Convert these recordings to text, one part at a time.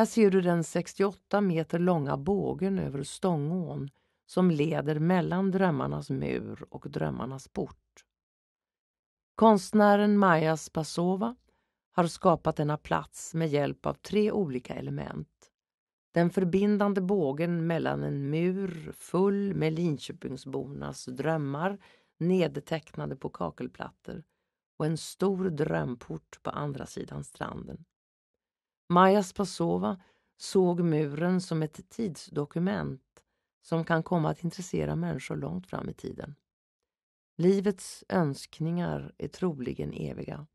Här ser du den 68 meter långa bågen över Stångån som leder mellan Drömmarnas mur och Drömmarnas port. Konstnären Maja Spasova har skapat denna plats med hjälp av tre olika element. Den förbindande bågen mellan en mur full med Linköpingsbornas drömmar nedtecknade på kakelplattor och en stor drömport på andra sidan stranden. Maja Spasova såg muren som ett tidsdokument som kan komma att intressera människor långt fram i tiden. Livets önskningar är troligen eviga.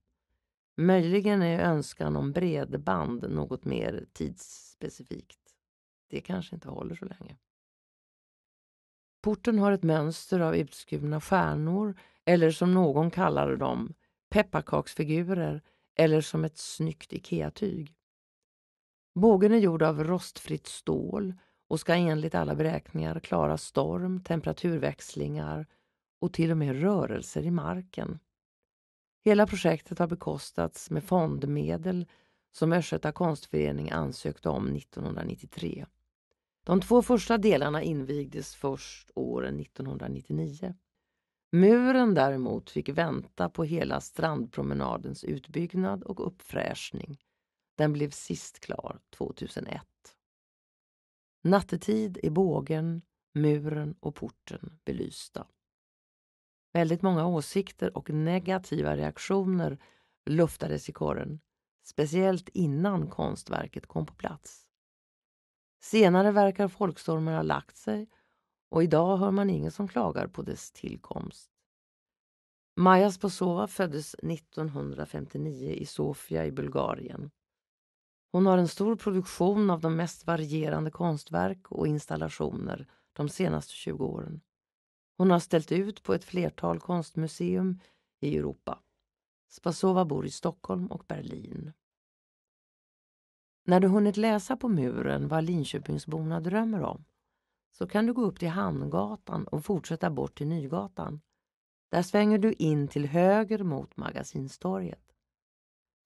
Möjligen är önskan om bredband något mer tidsspecifikt. Det kanske inte håller så länge. Porten har ett mönster av utskurna stjärnor eller som någon kallade dem, pepparkaksfigurer eller som ett snyggt Ikea-tyg. Bågen är gjord av rostfritt stål och ska enligt alla beräkningar klara storm, temperaturväxlingar och till och med rörelser i marken. Hela projektet har bekostats med fondmedel som Östgöta konstförening ansökte om 1993. De två första delarna invigdes först åren 1999. Muren däremot fick vänta på hela strandpromenadens utbyggnad och uppfräschning den blev sist klar 2001. Nattetid är bågen, muren och porten belysta. Väldigt många åsikter och negativa reaktioner luftades i korren, speciellt innan konstverket kom på plats. Senare verkar folkstormen ha lagt sig och idag hör man ingen som klagar på dess tillkomst. Maja Sposova föddes 1959 i Sofia i Bulgarien. Hon har en stor produktion av de mest varierande konstverk och installationer de senaste 20 åren. Hon har ställt ut på ett flertal konstmuseum i Europa. Spasova bor i Stockholm och Berlin. När du hunnit läsa på muren vad Linköpingsborna drömmer om så kan du gå upp till Hamngatan och fortsätta bort till Nygatan. Där svänger du in till höger mot Magasinstorget.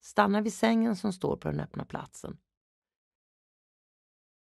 Stanna vid sängen som står på den öppna platsen